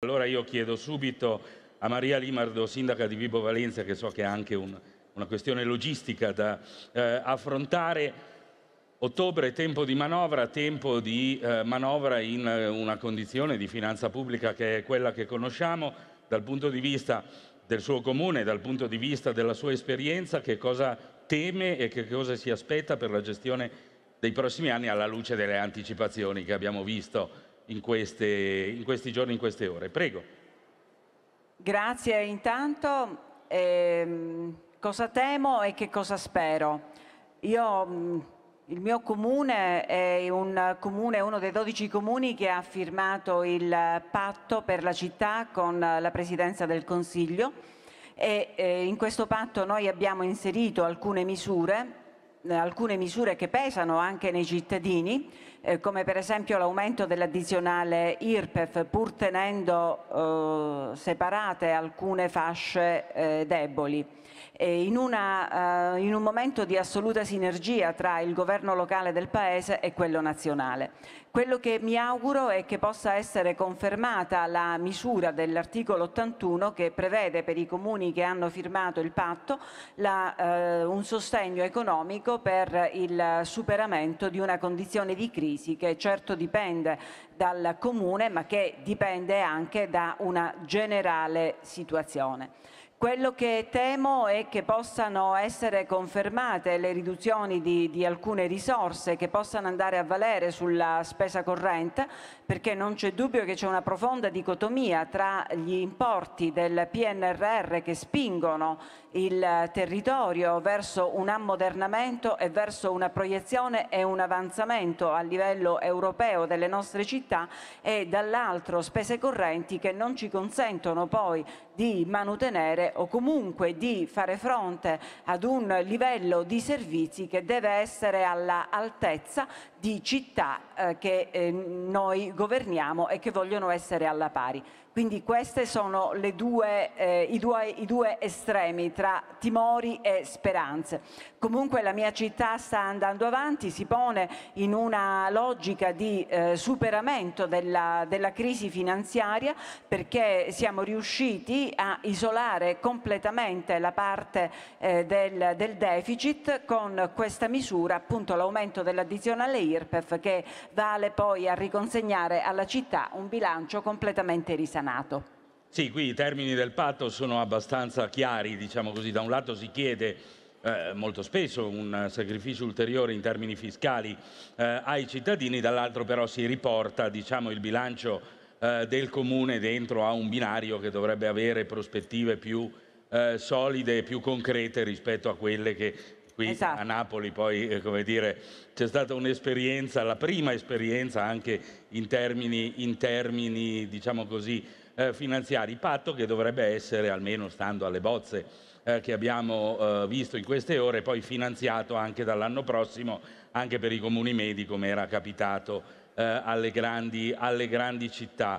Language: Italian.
Allora io chiedo subito a Maria Limardo, sindaca di Vibo Valenza, che so che è anche un, una questione logistica da eh, affrontare. Ottobre, tempo di manovra, tempo di eh, manovra in eh, una condizione di finanza pubblica che è quella che conosciamo dal punto di vista del suo comune, dal punto di vista della sua esperienza, che cosa teme e che cosa si aspetta per la gestione dei prossimi anni alla luce delle anticipazioni che abbiamo visto in, queste, in questi giorni, in queste ore. Prego. Grazie. Intanto eh, cosa temo e che cosa spero? Io, mm, il mio comune è un comune, uno dei 12 comuni che ha firmato il patto per la città con la Presidenza del Consiglio e eh, in questo patto noi abbiamo inserito alcune misure eh, alcune misure che pesano anche nei cittadini, eh, come per esempio l'aumento dell'addizionale IRPEF, pur tenendo eh, separate alcune fasce eh, deboli. In, una, eh, in, un momento di assoluta sinergia tra il governo locale del Paese e quello nazionale. Quello che mi auguro è che possa essere confermata la misura dell'articolo 81 che prevede per i comuni che hanno firmato il patto la, eh, un sostegno economico per il superamento di una condizione di crisi che certo dipende dal comune ma che dipende anche da una generale situazione. Quello che temo è che possano essere confermate le riduzioni di, di, alcune risorse che possano andare a valere sulla spesa corrente perché non c'è dubbio che c'è una profonda dicotomia tra gli importi del PNRR che spingono il territorio verso un ammodernamento e verso una proiezione e un avanzamento a livello europeo delle nostre città e dall'altro spese correnti che non ci consentono poi di manutenere o comunque di fare fronte ad un livello di servizi che deve essere all'altezza di città eh, che eh, noi governiamo e che vogliono essere alla pari. Quindi questi sono due, eh, i, due, i, due, estremi tra timori e speranze. Comunque la mia città sta andando avanti, si pone in una logica di eh, superamento della, della, crisi finanziaria perché siamo riusciti a isolare completamente la parte eh, del, del, deficit con questa misura appunto l'aumento dell'addizionale IRPEF che vale poi a riconsegnare alla città un bilancio completamente risanato. Sì, qui i termini del patto sono abbastanza chiari, diciamo così, da un lato si chiede eh, molto spesso un sacrificio ulteriore in termini fiscali eh, ai cittadini, dall'altro però si riporta diciamo, il bilancio eh, del comune dentro a un binario che dovrebbe avere prospettive più eh, solide e più concrete rispetto a quelle che qui esatto. a Napoli poi eh, come dire c'è stata un'esperienza, la prima esperienza anche in termini, in termini diciamo così eh, finanziari, patto che dovrebbe essere almeno stando alle bozze eh, che abbiamo visto in queste ore, poi finanziato anche dall'anno prossimo anche per i comuni medi come era capitato eh, alle grandi, alle grandi città.